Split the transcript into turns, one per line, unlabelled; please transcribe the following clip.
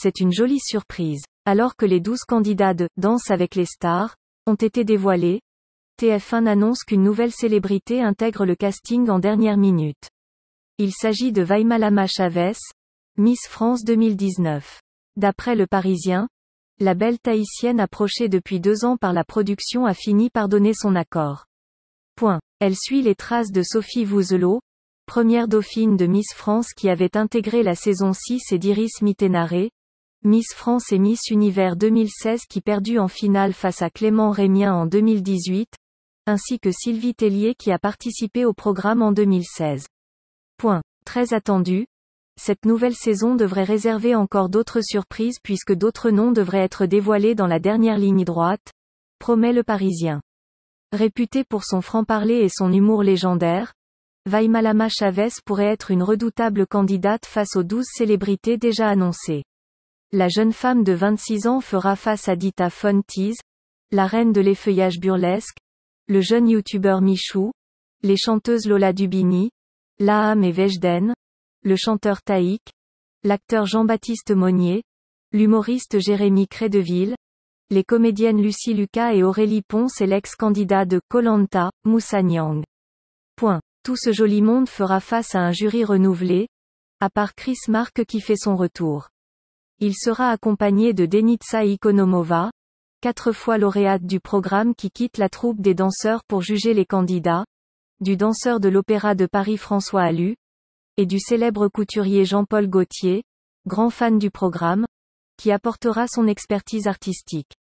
C'est une jolie surprise. Alors que les 12 candidats de Danse avec les stars ont été dévoilés, TF1 annonce qu'une nouvelle célébrité intègre le casting en dernière minute. Il s'agit de Vaimalama Chavez, Miss France 2019. D'après le Parisien, la belle Tahitienne approchée depuis deux ans par la production a fini par donner son accord. Point. Elle suit les traces de Sophie Vouzelot, première dauphine de Miss France qui avait intégré la saison 6 et d'Iris mittenare Miss France et Miss Univers 2016 qui perdu en finale face à Clément Rémien en 2018, ainsi que Sylvie Tellier qui a participé au programme en 2016. Point. Très attendu. Cette nouvelle saison devrait réserver encore d'autres surprises puisque d'autres noms devraient être dévoilés dans la dernière ligne droite, promet le Parisien. Réputé pour son franc-parler et son humour légendaire, Vaimalama Chavez pourrait être une redoutable candidate face aux 12 célébrités déjà annoncées. La jeune femme de 26 ans fera face à Dita Fun la reine de l'effeuillage burlesque, le jeune youtubeur Michou, les chanteuses Lola Dubini, Laham et Vejden, le chanteur Taïk, l'acteur Jean-Baptiste Monnier, l'humoriste Jérémy Crédeville, les comédiennes Lucie Lucas et Aurélie Ponce et l'ex-candidat de Colanta, Moussa Nyang. Tout ce joli monde fera face à un jury renouvelé, à part Chris Mark qui fait son retour. Il sera accompagné de Denitsa Ikonomova, quatre fois lauréate du programme qui quitte la troupe des danseurs pour juger les candidats, du danseur de l'Opéra de Paris François Allu, et du célèbre couturier Jean-Paul Gaultier, grand fan du programme, qui apportera son expertise artistique.